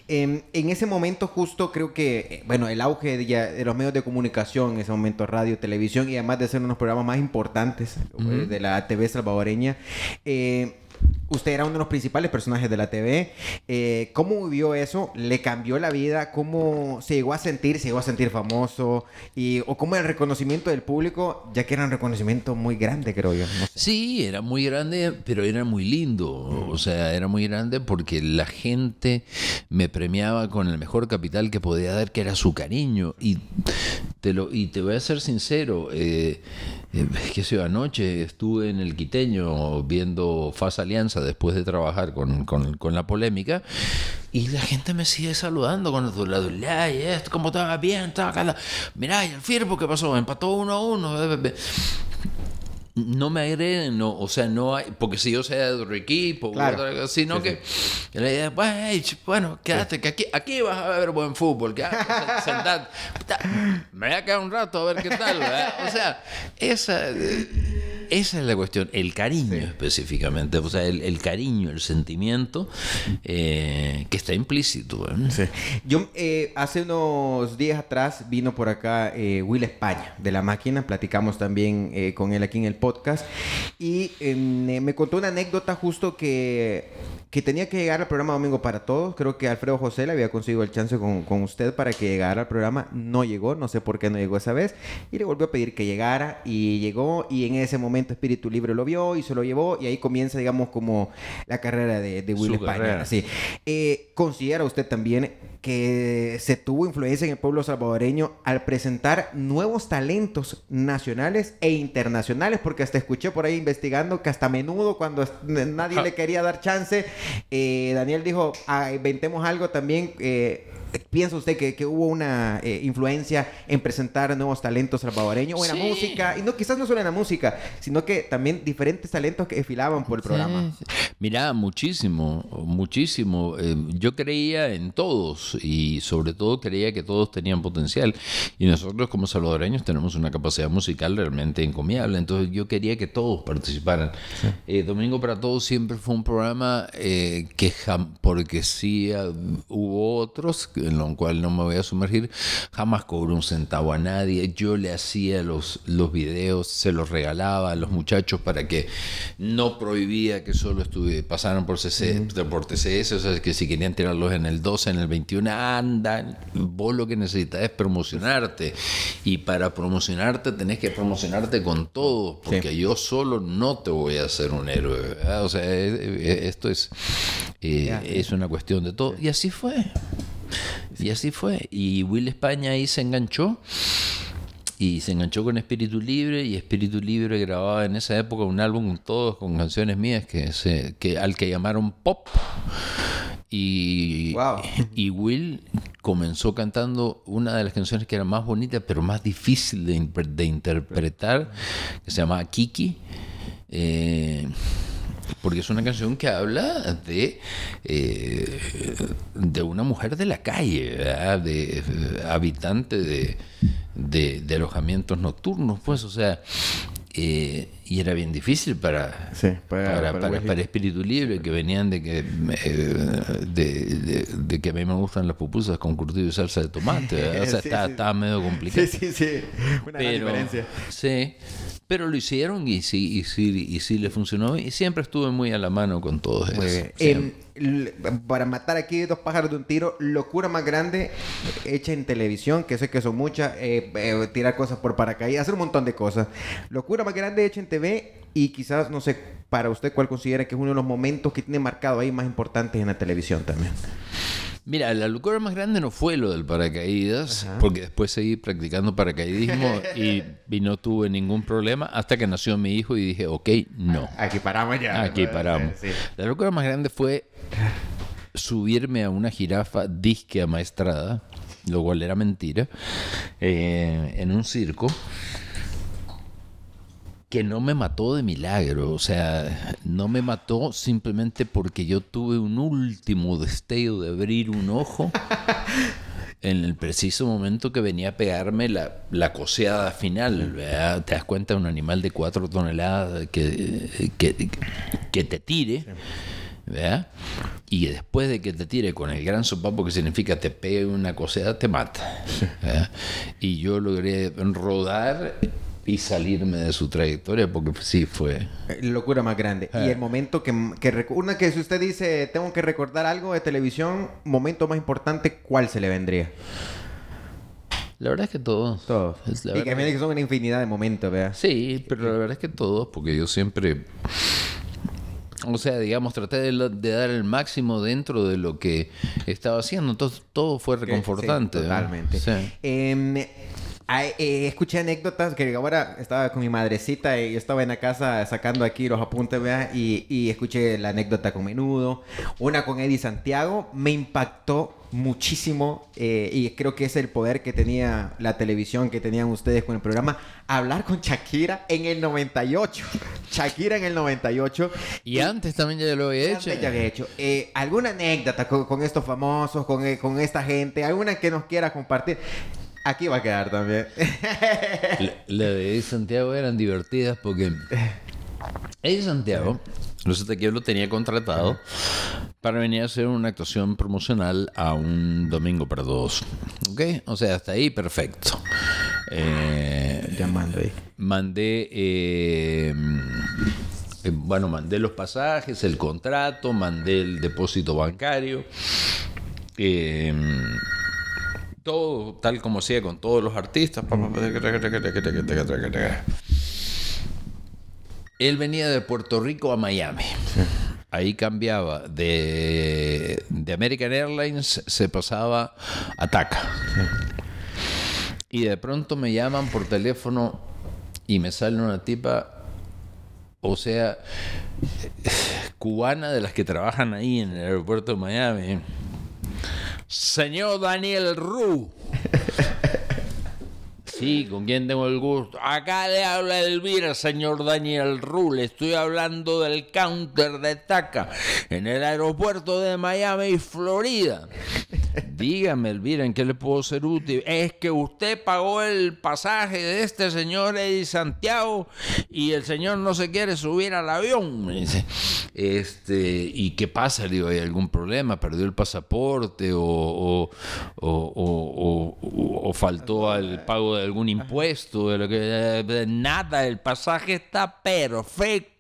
Em, en ese momento justo creo que, bueno, el auge de, los medios de comunicación, en ese momento radio, televisión, y además de ser unos programas más importantes eh, de la TV salvadoreña, eh, Usted era uno de los principales personajes de la TV. Eh, ¿Cómo vivió eso? ¿Le cambió la vida? ¿Cómo se llegó a sentir? ¿Se llegó a sentir famoso? Y, ¿O cómo el reconocimiento del público? Ya que era un reconocimiento muy grande, creo yo. Sí, era muy grande, pero era muy lindo. O sea, era muy grande porque la gente me premiaba con el mejor capital que podía dar, que era su cariño. Y te, lo, y te voy a ser sincero. Eh, eh, anoche estuve en el Quiteño viendo Fasa alianza después de trabajar con, con, la polémica. Y la gente me sigue saludando con la lado y esto, como estaba? Bien, estaba Mirá, el Firpo, que pasó? Empató uno a uno. Eh, no me agreden, no, o sea, no hay, porque si yo sea de otro equipo, sino que bueno, quédate, que aquí, aquí vas a ver buen fútbol, me voy a quedar un rato a ver qué tal, o sea, esa... Eh, esa es la cuestión, el cariño específicamente, o sea, el, cariño, el sentimiento eh, que está implícito. ¿eh? Yo eh, hace unos días atrás vino por acá Will España de La Máquina, platicamos también con él aquí en el podcast y em, me contó una anécdota justo que, que tenía que llegar al programa Domingo para Todos. Creo que Alfredo José le había conseguido el chance con, con usted para que llegara al programa. No llegó, no sé por qué no llegó esa vez y le volvió a pedir que llegara y llegó y en ese momento Espíritu Libre lo vio y se lo llevó y ahí comienza, digamos, como la carrera de, Will eh, ¿Considera usted también que se tuvo influencia en el pueblo salvadoreño al presentar nuevos talentos nacionales e internacionales, porque hasta escuché por ahí investigando que hasta a menudo cuando nadie le quería dar chance, eh, Daniel dijo, inventemos algo también. Eh, ¿Piensa usted que, hubo una eh, influencia en presentar nuevos talentos salvadoreños o en la música? Y no, quizás no solo en la música, sino que también diferentes talentos que desfilaban por el programa. mira muchísimo, muchísimo. Eh, yo creía en todos y sobre todo creía que todos tenían potencial. Y nosotros como salvadoreños tenemos una capacidad musical realmente encomiable, entonces yo quería que todos participaran. Eh, Domingo para Todos siempre fue un programa eh, que, porque sí ah, hubo otros, en los cuales no me voy a sumergir, jamás cobró un centavo a nadie. Yo le hacía los, los videos, se los regalaba a los muchachos para que no prohibía que solo estuve, pasaran por, CC, por TCS, o sea, que si querían tirarlos en el 12, en el 21, anda, vos lo que necesitas es promocionarte. Y para promocionarte tenés que promocionarte con todo, porque yo solo no te voy a hacer un héroe. O sea, esto es, eh, es una cuestión de todo. Y así fue. Y así fue. Y Will España ahí se enganchó y se enganchó con Espíritu Libre y Espíritu Libre grababa en esa época un álbum con todos con canciones mías que se que al que llamaron pop Y, Will comenzó cantando una de las canciones que era más bonita, pero más difícil de, interpretar, que se llamaba Kiki. Eh, porque es una canción que habla de, eh, de una mujer de la calle, de habitante de, alojamientos nocturnos, pues, o sea, eh, y era bien difícil para, para, Espíritu Libre, que venían de que, eh, de, que a mí me gustan las pupusas con curtido y salsa de tomate. ¿eh? O sea, está, medio complicado. Sí, sí, sí. Una diferencia. Sí, pero lo hicieron y sí, y sí, y sí le funcionó. Y siempre estuve muy a la mano con todo eso. para matar aquí dos pájaros de un tiro, locura más grande hecha en televisión, que sé que son muchas, eh, tirar cosas por paracaídas, hacer un montón de cosas. Locura más grande hecha en y quizás, no sé, para usted cuál considera que es uno de los momentos que tiene marcado ahí más importantes en la televisión también. Mira, la locura más grande no fue lo del paracaídas, porque después seguí practicando paracaidismo y, no tuve ningún problema hasta que nació mi hijo y dije, ok, no. Ah, aquí paramos ya. Aquí paramos. La locura más grande fue subirme a una jirafa disque amaestrada, lo cual era mentira, eh, en un circo que no me mató de milagro, o sea, no me mató simplemente porque yo tuve un último destello de abrir un ojo en el preciso momento que venía a pegarme la, coseada final. ¿verdad? Te das cuenta, un animal de cuatro toneladas que, que, te tire. ¿verdad? Y después de que te tire con el gran sopapo que significa te pegue una coseada, te mata. Y yo logré rodar y salirme de su trayectoria, porque sí fue. Locura más grande. Y eh. el momento que, que recuerda que si usted dice, tengo que recordar algo de televisión, momento más importante, ¿cuál se le vendría? La verdad es que todos. Todos. y que, que son una infinidad de momentos, ¿verdad? Sí, pero la verdad es que todos, porque yo siempre. O sea, digamos, traté de, dar el máximo dentro de lo que estaba haciendo. Entonces, todo fue reconfortante. ¿eh? totalmente. Em, eh, escuché anécdotas que ahora estaba con mi madrecita y yo estaba en la casa sacando aquí los apuntes, vea Y, escuché la anécdota con menudo. Una con Eddie Santiago me impactó muchísimo eh, y creo que es el poder que tenía la televisión, que tenían ustedes con el programa, hablar con Shakira en el 98. Shakira en el 98. Y, antes también ya lo había hecho. Ya había hecho. Eh, ¿Alguna anécdota con, con, estos famosos, con, con esta gente? ¿Alguna que nos quiera compartir? Aquí va a quedar también. Las de Santiago eran divertidas porque en Santiago, aquí lo tenía contratado para venir a hacer una actuación promocional a un domingo para dos. ¿Ok? O sea, hasta ahí perfecto. Eh, ya mandé. Mandé. Eh, em, bueno, mandé los pasajes, el contrato, mandé el depósito bancario. Eh, todo tal como sea, con todos los artistas. Él venía de Puerto Rico a Miami. Ahí cambiaba de, American Airlines, se pasaba a TACA. Y de pronto me llaman por teléfono y me sale una tipa, o sea, eh, cubana de las que trabajan ahí en el aeropuerto de Miami Señor Daniel Ru. Sí, ¿con quien tengo el gusto? Acá le habla Elvira, señor Daniel Le Estoy hablando del counter de TACA en el aeropuerto de Miami, Florida. Dígame, Elvira, ¿en qué le puedo ser útil? Es que usted pagó el pasaje de este señor Eddie Santiago y el señor no se quiere subir al avión. Este, ¿Y qué pasa? digo, ¿hay algún problema? ¿Perdió el pasaporte o, faltó al pago de algún eh. impuesto? De nada, el pasaje está perfecto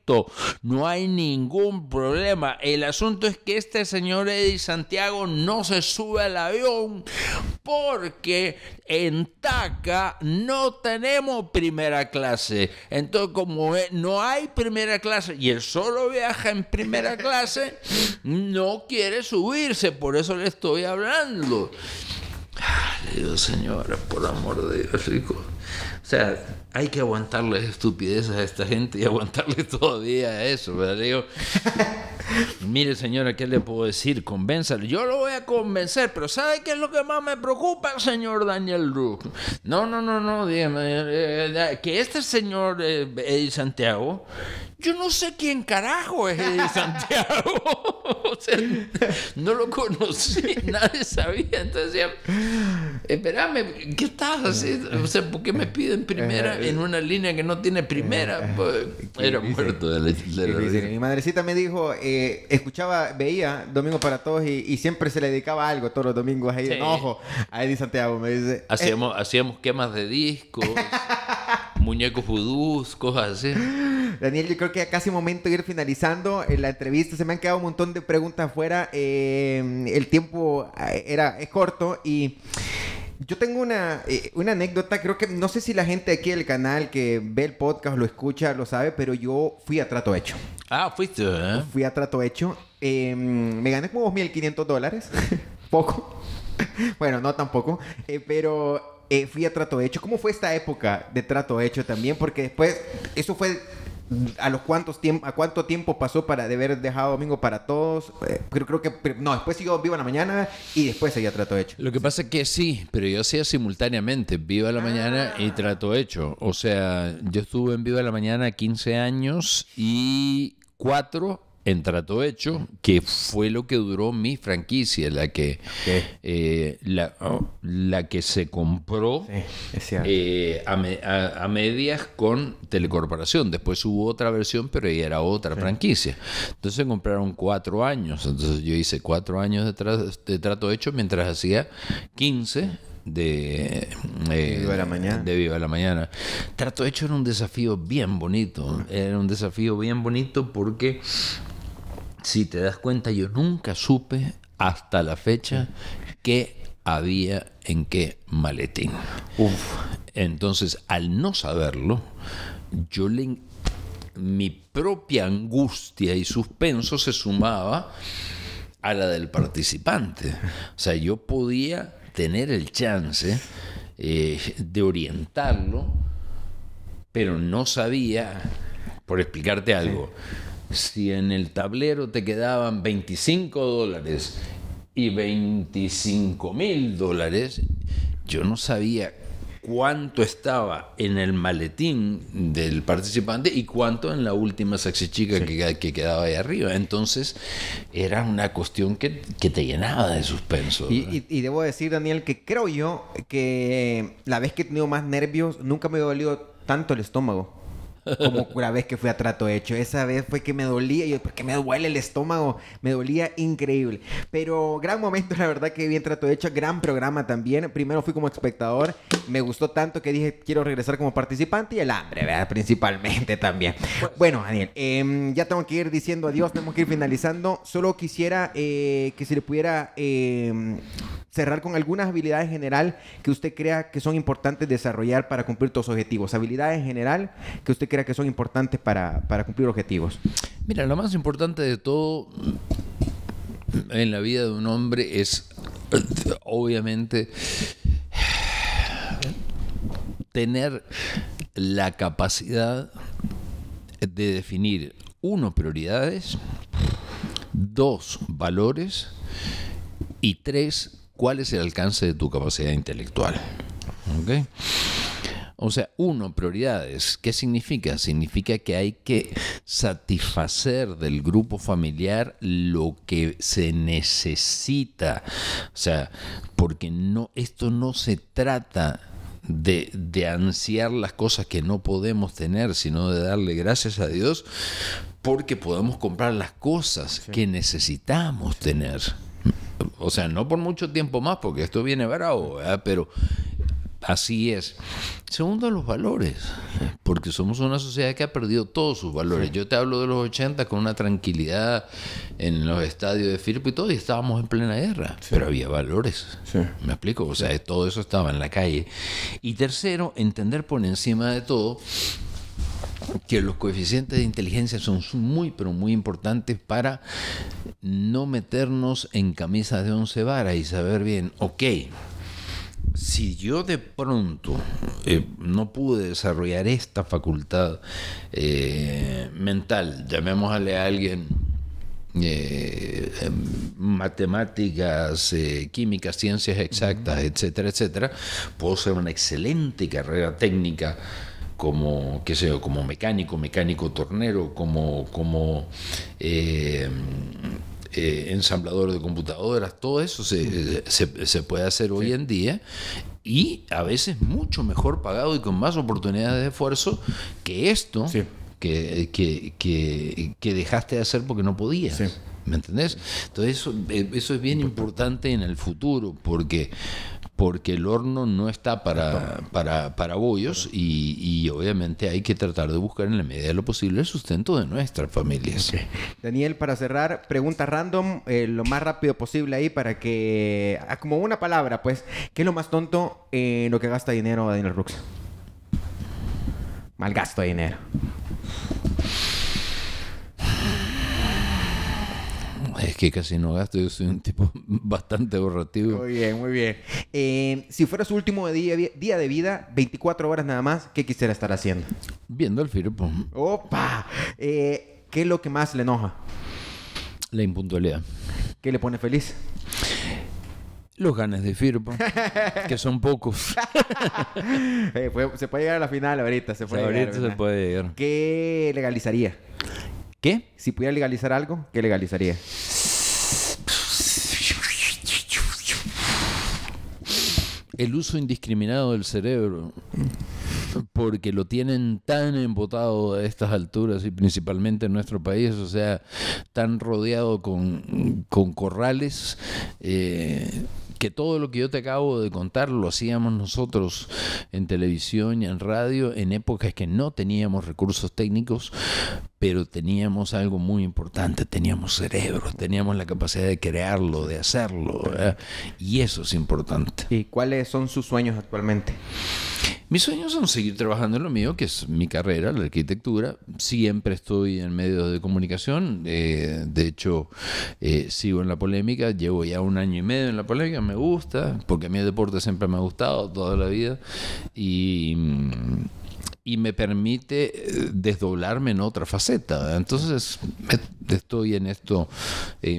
no hay ningún problema. El asunto es que este señor Eddie Santiago no se sube al avión porque en TACA no tenemos primera clase. Entonces, como no hay primera clase y él solo viaja en primera clase, no quiere subirse, por eso le estoy hablando. Ah, le digo, señora, por amor de Dios, rico. O sea, hay que aguantarle estupideces a esta gente y todo todavía eso, ¿verdad? Digo, mire señora, ¿qué le puedo decir? Convénzale. Yo lo voy a convencer, pero ¿sabe qué es lo que más me preocupa, señor Daniel Ruz? No, no, no, no, dígame, eh, eh, eh, que este señor Eddie Santiago, yo no sé quién carajo es Eddie Santiago. no lo conocí, nadie sabía. Entonces decía, esperame, ¿qué estás haciendo? O sea, ¿por qué me piden primera? en eh, una línea que no tiene primera. Eh, pues, eh, era muerto de la, Mi madrecita me dijo, escuchaba, veía Domingo para Todos y, siempre se le dedicaba algo todos los domingos ahí en Ojo, ahí en Santiago. Me dice, hacíamos, quemas de discos. muñecos judús, cosas así. Daniel, yo creo que ya casi momento de ir finalizando la entrevista. Se me han quedado un montón de preguntas afuera. el tiempo era, es corto y yo tengo eh, una, anécdota, creo que no sé si la gente aquí del canal que ve el podcast, lo escucha, lo sabe, pero yo fui a trato hecho. Ah, fuiste. ¿eh? Fui a trato hecho. Em, me gané como 2.500 dólares. Poco. bueno, no tampoco. Eh, pero eh, fui a trato hecho. ¿Cómo fue esta época de trato hecho también? Porque después, eso fue a los cuántos a cuánto tiempo pasó para de haber dejado Domingo para todos. Eh, creo, que no, después siguió Viva la Mañana y después seguía Trato Hecho. Lo que pasa es que sí, pero yo hacía simultáneamente Viva la Mañana ah. y Trato Hecho. O sea, yo estuve en Viva la Mañana 15 años y 4 en trato hecho, que fue lo que duró mi franquicia, la que, eh, oh. la, que se compró eh, a, medias con Telecorporación. Después hubo otra versión, pero ya era otra franquicia. Entonces compraron cuatro años. Entonces yo hice cuatro años de, trato hecho mientras hacía 15 eh, de, Viva la Mañana. De Viva la Mañana. Trato hecho era un desafío bien bonito. Ah. Era un desafío bien bonito porque si te das cuenta, yo nunca supe hasta la fecha qué había en qué maletín. Uf. Entonces, al no saberlo, yo le mi propia angustia y suspenso se sumaba a la del participante. O sea, yo podía tener el chance eh, de orientarlo, pero no sabía, por explicarte algo, si en el tablero te quedaban 25 dólares y 25 mil dólares, yo no sabía cuánto estaba en el maletín del participante y cuánto en la última saxichica chica que, quedaba ahí arriba. Entonces era una cuestión que, te llenaba de suspenso. Y, y, debo decir, Daniel, que creo yo que la vez que he tenido más nervios, nunca me ha dolido tanto el estómago como una vez que fui a trato hecho. Esa vez fue que me dolía, yo, porque me duele el estómago, me dolía increíble. Pero gran momento, la verdad que bien trato hecho, gran programa también. Primero fui como espectador, me gustó tanto que dije, quiero regresar como participante y el hambre, ¿verdad? Principalmente también. Pues. Bueno, Daniel, em, ya tengo que ir diciendo adiós, tenemos que ir finalizando. Solo quisiera eh, que se le pudiera... Em, cerrar con algunas habilidades en general que usted crea que son importantes desarrollar para cumplir tus objetivos. Habilidades en general que usted crea que son importantes para, para cumplir objetivos. Mira, lo más importante de todo en la vida de un hombre es, obviamente, tener la capacidad de definir, uno, prioridades, dos, valores y tres, cuál es el alcance de tu capacidad intelectual. O sea, uno, prioridades. ¿Qué significa? Significa que hay que satisfacer del grupo familiar lo que se necesita. O sea, porque no, esto no se trata de, ansiar las cosas que no podemos tener, sino de darle gracias a Dios porque podemos comprar las cosas que necesitamos tener o sea, no por mucho tiempo más, porque esto viene bravo, pero así es. Segundo, los valores, porque somos una sociedad que ha perdido todos sus valores. Yo te hablo de los 80 con una tranquilidad en los estadios de Firpo y todo, y estábamos en plena guerra, pero había valores. ¿Me explico? O sea, todo eso estaba en la calle. Y tercero, entender por encima de todo que los coeficientes de inteligencia son muy, pero muy importantes para no meternos en camisas de once varas y saber bien, ok, si yo de pronto eh, no pude desarrollar esta facultad eh, mental, llamémosle a alguien eh, matemáticas, químicas, ciencias exactas, etcétera, etcétera, puedo ser una excelente carrera técnica como, qué como mecánico, mecánico tornero, como, como eh, eh, ensamblador de computadoras, todo eso se, eh, puede hacer hoy en día y a veces mucho mejor pagado y con más oportunidades de esfuerzo que esto que, dejaste de hacer porque no podías. ¿Me entendés? Entonces eso es bien importante en el futuro porque porque el horno no está para, para, para bollos y, obviamente hay que tratar de buscar en la medida de lo posible el sustento de nuestras familias. Daniel, para cerrar, pregunta random, eh, lo más rápido posible ahí para que, ah, como una palabra, pues, ¿qué es lo más tonto en lo que gasta dinero Daniel Rux? Malgasto de dinero. Es que casi no gasto, yo soy un tipo bastante borrativo. Muy bien, muy bien. Eh, si fuera su último día, de vida, 24 horas nada más, ¿qué quisiera estar haciendo? Viendo el firpo. ¡Opa! Eh, ¿Qué es lo que más le enoja? La impuntualidad. ¿Qué le pone feliz? Los ganes de Firpo, que son pocos. Eh, se puede llegar a la final ahorita, puede Ahorita se puede llegar. ¿Qué legalizaría? ¿Qué? Si pudiera legalizar algo, ¿qué legalizaría? El uso indiscriminado del cerebro porque lo tienen tan embotado a estas alturas y principalmente en nuestro país, o sea, tan rodeado con, corrales. Eh, que todo lo que yo te acabo de contar lo hacíamos nosotros en televisión y en radio en épocas que no teníamos recursos técnicos, pero teníamos algo muy importante, teníamos cerebro, teníamos la capacidad de crearlo, de hacerlo, y eso es importante. ¿Y cuáles son sus sueños actualmente? Mis sueños son seguir trabajando en lo mío, que es mi carrera, la arquitectura. Siempre estoy en medios de comunicación. Eh, de hecho, eh, sigo en la polémica. Llevo ya un año y medio en la polémica. Me gusta, porque a mí el deporte siempre me ha gustado toda la vida. Y me permite eh, desdoblarme en otra faceta. Entonces, estoy en esto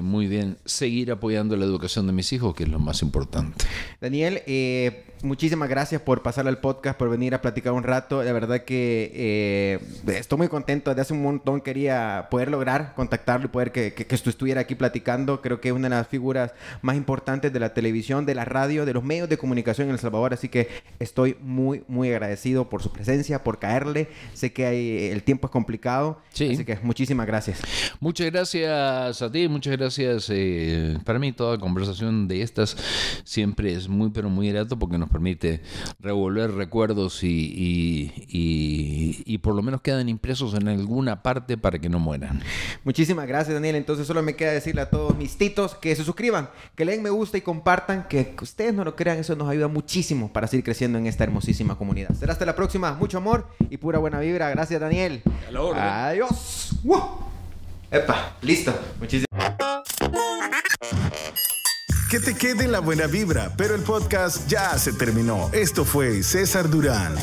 muy bien. Seguir apoyando la educación de mis hijos, que es lo más importante. Daniel, eh, muchísimas gracias por pasar al podcast, por venir a platicar un rato. La verdad que eh, estoy muy contento. de hace un montón quería poder lograr contactarlo y poder que, que, estuviera aquí platicando. Creo que es una de las figuras más importantes de la televisión, de la radio, de los medios de comunicación en El Salvador. Así que estoy muy, muy agradecido por su presencia, por caerle. Sé que hay, el tiempo es complicado. Así que muchísimas gracias. Muchas gracias a ti, muchas gracias. Eh, para mí toda conversación de estas siempre es muy, pero muy grato porque nos permite revolver recuerdos y, y, por lo menos quedan impresos en alguna parte para que no mueran. Muchísimas gracias, Daniel. Entonces solo me queda decirle a todos mis titos que se suscriban, que leen me gusta y compartan, que ustedes no lo crean, eso nos ayuda muchísimo para seguir creciendo en esta hermosísima comunidad. Será hasta la próxima. Mucho amor y pura buena vibra. Gracias, Daniel. Adiós. Epa, listo. Muchísimas que te quede la buena vibra, pero el podcast ya se terminó. Esto fue César Durán.